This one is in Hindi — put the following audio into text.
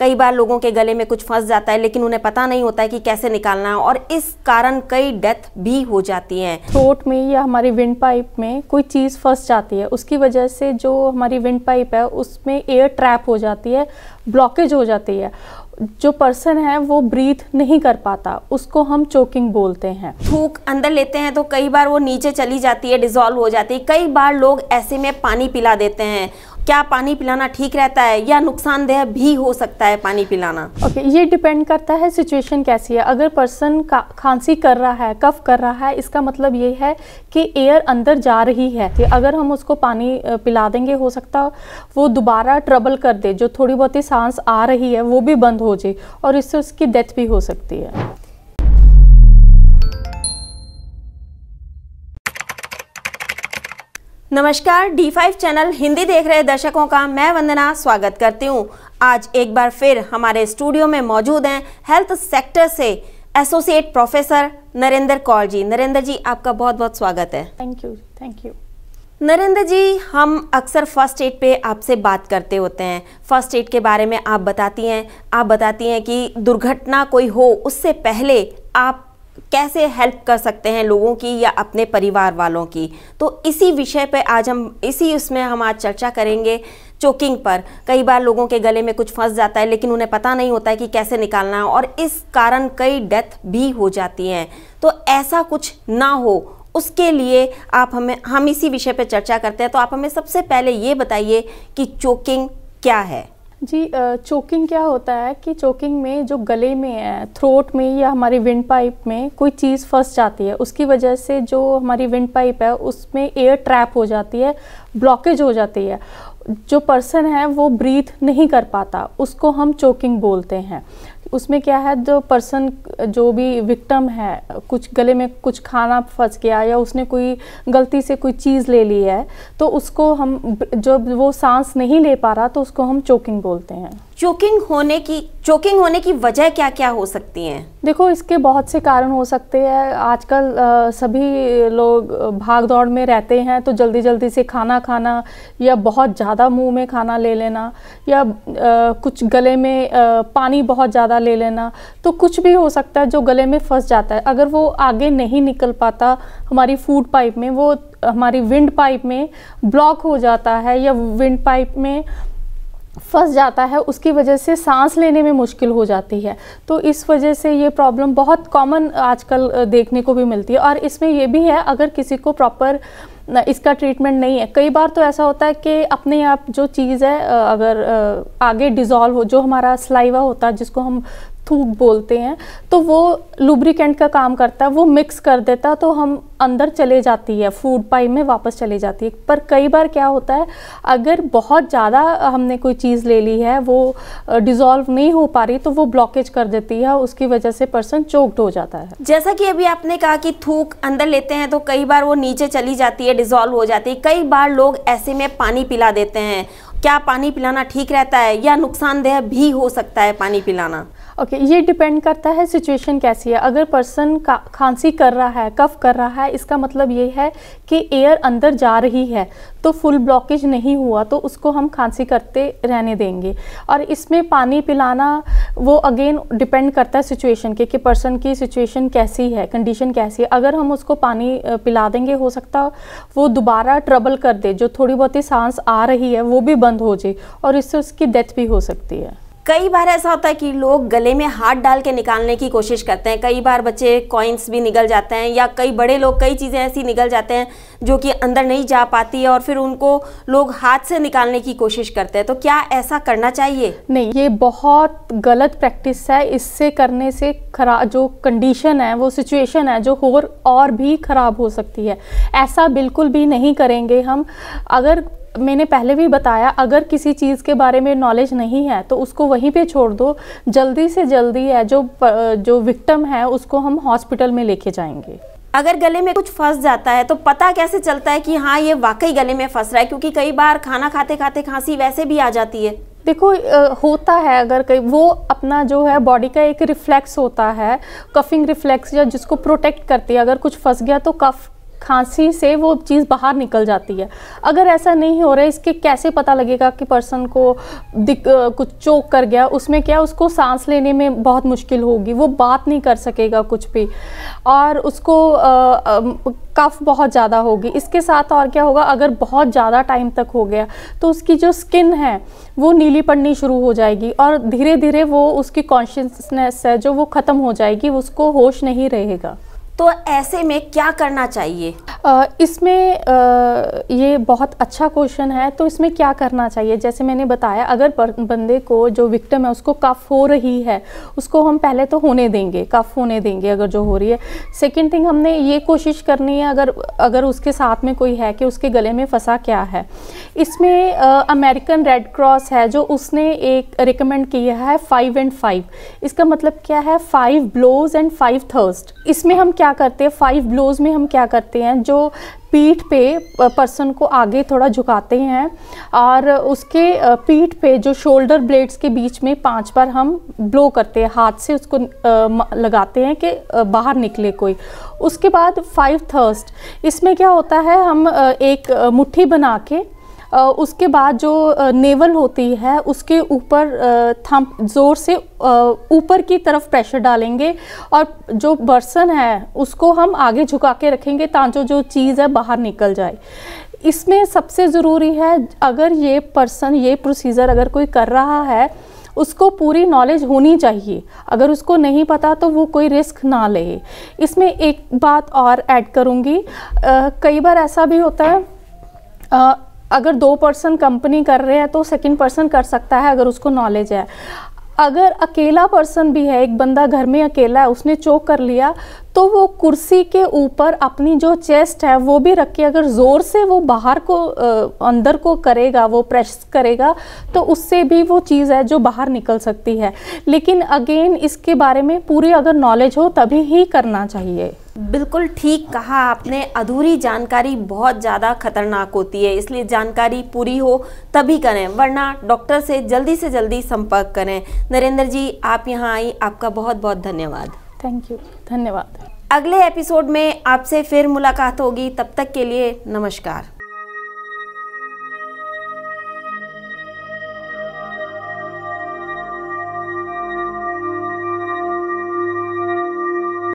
कई बार लोगों के गले में कुछ फंस जाता है लेकिन उन्हें पता नहीं होता है कि कैसे निकालना है और इस कारण कई डेथ भी हो जाती हैं थ्रोट में या हमारी विंड पाइप में कोई चीज़ फंस जाती है उसकी वजह से जो हमारी विंड पाइप है उसमें एयर ट्रैप हो जाती है ब्लॉकेज हो जाती है जो पर्सन है वो ब्रीथ नहीं कर पाता उसको हम चोकिंग बोलते हैं थूक अंदर लेते हैं तो कई बार वो नीचे चली जाती है डिजोल्व हो जाती है कई बार लोग ऐसे में पानी पिला देते हैं क्या पानी पिलाना ठीक रहता है या नुकसानदेह भी हो सकता है पानी पिलाना ओके okay, ये डिपेंड करता है सिचुएशन कैसी है अगर पर्सन का खांसी कर रहा है कफ कर रहा है इसका मतलब ये है कि एयर अंदर जा रही है कि अगर हम उसको पानी पिला देंगे हो सकता वो दोबारा ट्रबल कर दे जो थोड़ी बहुत ही सांस आ रही है वो भी बंद हो जाए और इससे उसकी डेथ भी हो सकती है नमस्कार डी फाइव चैनल हिंदी देख रहे दर्शकों का मैं वंदना स्वागत करती हूं। आज एक बार फिर हमारे स्टूडियो में मौजूद हैं हेल्थ सेक्टर से एसोसिएट प्रोफेसर नरेंद्र कौर जी नरेंद्र जी आपका बहुत बहुत स्वागत है thank you thank you Narendra ji हम अक्सर फर्स्ट एड पे आपसे बात करते होते हैं फर्स्ट एड के बारे में आप बताती हैं आप बताती हैं कि दुर्घटना कोई हो उससे पहले आप कैसे हेल्प कर सकते हैं लोगों की या अपने परिवार वालों की तो इसी विषय पे आज हम इसी उसमें हम आज चर्चा करेंगे चोकिंग पर कई बार लोगों के गले में कुछ फंस जाता है लेकिन उन्हें पता नहीं होता है कि कैसे निकालना है और इस कारण कई डेथ भी हो जाती हैं तो ऐसा कुछ ना हो उसके लिए आप हमें हम इसी विषय पर चर्चा करते हैं तो आप हमें सबसे पहले ये बताइए कि चोकिंग क्या है जी चोकिंग क्या होता है कि चोकिंग में जो गले में है थ्रोट में या हमारी विंड पाइप में कोई चीज़ फंस जाती है उसकी वजह से जो हमारी विंड पाइप है उसमें एयर ट्रैप हो जाती है ब्लॉकेज हो जाती है जो पर्सन है वो ब्रीथ नहीं कर पाता उसको हम चोकिंग बोलते हैं उसमें क्या है जो पर्सन जो भी विक्टम है कुछ गले में कुछ खाना फंस गया या उसने कोई गलती से कोई चीज़ ले ली है तो उसको हम जब वो सांस नहीं ले पा रहा तो उसको हम चोकिंग बोलते हैं चोकिंग होने की चोकिंग होने की वजह क्या क्या हो सकती हैं देखो इसके बहुत से कारण हो सकते हैं आजकल सभी लोग भाग दौड़ में रहते हैं तो जल्दी जल्दी से खाना खाना या बहुत ज़्यादा मुंह में खाना ले लेना या आ, कुछ गले में आ, पानी बहुत ज़्यादा ले लेना तो कुछ भी हो सकता है जो गले में फंस जाता है अगर वो आगे नहीं निकल पाता हमारी फूड पाइप में वो हमारी विंड पाइप में ब्लॉक हो जाता है या विंड पाइप में फंस जाता है उसकी वजह से सांस लेने में मुश्किल हो जाती है तो इस वजह से ये प्रॉब्लम बहुत कॉमन आजकल देखने को भी मिलती है और इसमें ये भी है अगर किसी को प्रॉपर इसका ट्रीटमेंट नहीं है कई बार तो ऐसा होता है कि अपने आप जो चीज़ है अगर आगे डिजॉल्व हो जो हमारा स्लाइवा होता है जिसको हम थूक बोलते हैं तो वो लुब्रिकेंट का काम करता है वो मिक्स कर देता तो हम अंदर चले जाती है फूड पाइप में वापस चले जाती है पर कई बार क्या होता है अगर बहुत ज़्यादा हमने कोई चीज़ ले ली है वो डिज़ोल्व नहीं हो पा रही तो वो ब्लॉकेज कर देती है उसकी वजह से पर्सन चोक्ड हो जाता है जैसा कि अभी आपने कहा कि थूक अंदर लेते हैं तो कई बार वो नीचे चली जाती है डिज़ोल्व हो जाती है कई बार लोग ऐसे में पानी पिला देते हैं क्या पानी पिलाना ठीक रहता है या नुकसानदेह भी हो सकता है पानी पिलाना ओके okay, ये डिपेंड करता है सिचुएशन कैसी है अगर पर्सन का खांसी कर रहा है कफ कर रहा है इसका मतलब ये है कि एयर अंदर जा रही है तो फुल ब्लॉकेज नहीं हुआ तो उसको हम खांसी करते रहने देंगे और इसमें पानी पिलाना वो अगेन डिपेंड करता है सिचुएशन के कि पर्सन की सिचुएशन कैसी है कंडीशन कैसी है अगर हम उसको पानी पिला देंगे हो सकता वो दोबारा ट्रबल कर दे जो थोड़ी बहुत ही सांस आ रही है वो भी बंद हो जाए और इससे उसकी डेथ भी हो सकती है कई बार ऐसा होता है कि लोग गले में हाथ डाल के निकालने की कोशिश करते हैं कई बार बच्चे कॉइन्स भी निकल जाते हैं या कई बड़े लोग कई चीज़ें ऐसी निकल जाते हैं जो कि अंदर नहीं जा पाती है और फिर उनको लोग हाथ से निकालने की कोशिश करते हैं तो क्या ऐसा करना चाहिए नहीं ये बहुत गलत प्रैक्टिस है इससे करने से खरा जो कंडीशन है वो सिचुएशन है जो हो और भी ख़राब हो सकती है ऐसा बिल्कुल भी नहीं करेंगे हम अगर मैंने पहले भी बताया अगर किसी चीज़ के बारे में नॉलेज नहीं है तो उसको वहीं पे छोड़ दो जल्दी से जल्दी है जो जो विक्टम है उसको हम हॉस्पिटल में लेके जाएंगे अगर गले में कुछ फंस जाता है तो पता कैसे चलता है कि हाँ ये वाकई गले में फंस रहा है क्योंकि कई बार खाना खाते खाते खांसी वैसे भी आ जाती है देखो होता है अगर कई वो अपना जो है बॉडी का एक रिफ्लेक्स होता है कफिंग रिफ्लेक्स या जिसको प्रोटेक्ट करती है अगर कुछ फंस गया तो कफ खांसी से वो चीज़ बाहर निकल जाती है अगर ऐसा नहीं हो रहा है इसके कैसे पता लगेगा कि पर्सन को दिक, कुछ चोक कर गया उसमें क्या उसको सांस लेने में बहुत मुश्किल होगी वो बात नहीं कर सकेगा कुछ भी और उसको आ, आ, कफ बहुत ज़्यादा होगी इसके साथ और क्या होगा अगर बहुत ज़्यादा टाइम तक हो गया तो उसकी जो स्किन है वो नीली पड़नी शुरू हो जाएगी और धीरे धीरे वो उसकी कॉन्शियसनेस है जो वो ख़त्म हो जाएगी उसको होश नहीं रहेगा तो ऐसे में क्या करना चाहिए इसमें ये बहुत अच्छा क्वेश्चन है तो इसमें क्या करना चाहिए जैसे मैंने बताया अगर बंदे को जो विक्टिम है उसको कफ हो रही है उसको हम पहले तो होने देंगे कफ होने देंगे अगर जो हो रही है सेकंड थिंग हमने ये कोशिश करनी है अगर अगर उसके साथ में कोई है कि उसके गले में फंसा क्या है इसमें अमेरिकन रेड क्रॉस है जो उसने एक रिकमेंड किया है फाइव एंड फाइव इसका मतलब क्या है five blows and five thirst इसमें हम क्या क्या करते हैं फाइव ब्लोज में हम क्या करते हैं जो पीठ पे पर्सन को आगे थोड़ा झुकाते हैं और उसके पीठ पे जो शोल्डर ब्लेड्स के बीच में पांच बार हम ब्लो करते हैं हाथ से उसको लगाते हैं कि बाहर निकले कोई उसके बाद फाइव थर्स्ट इसमें क्या होता है हम एक मुट्ठी बना के उसके बाद जो नेवल होती है उसके ऊपर थम ज़ोर से ऊपर की तरफ प्रेशर डालेंगे और जो बर्सन है उसको हम आगे झुका के रखेंगे ताकि जो चीज़ है बाहर निकल जाए इसमें सबसे ज़रूरी है अगर ये पर्सन ये प्रोसीज़र अगर कोई कर रहा है उसको पूरी नॉलेज होनी चाहिए अगर उसको नहीं पता तो वो कोई रिस्क ना ले इसमें एक बात और ऐड करूँगी कई बार ऐसा भी होता है आ, अगर दो पर्सन कंपनी कर रहे हैं तो सेकंड पर्सन कर सकता है अगर उसको नॉलेज है अगर अकेला पर्सन भी है एक बंदा घर में अकेला है उसने चोक कर लिया तो वो कुर्सी के ऊपर अपनी जो चेस्ट है वो भी रख के अगर ज़ोर से वो बाहर को आ, अंदर को करेगा वो प्रेस करेगा तो उससे भी वो चीज़ है जो बाहर निकल सकती है लेकिन अगेन इसके बारे में पूरी अगर नॉलेज हो तभी ही करना चाहिए बिल्कुल ठीक कहा आपने अधूरी जानकारी बहुत ज़्यादा खतरनाक होती है इसलिए जानकारी पूरी हो तभी करें वरना डॉक्टर से जल्दी से जल्दी संपर्क करें नरेंद्र जी आप यहाँ आई आपका बहुत बहुत धन्यवाद थैंक यू धन्यवाद अगले एपिसोड में आपसे फिर मुलाकात होगी तब तक के लिए नमस्कार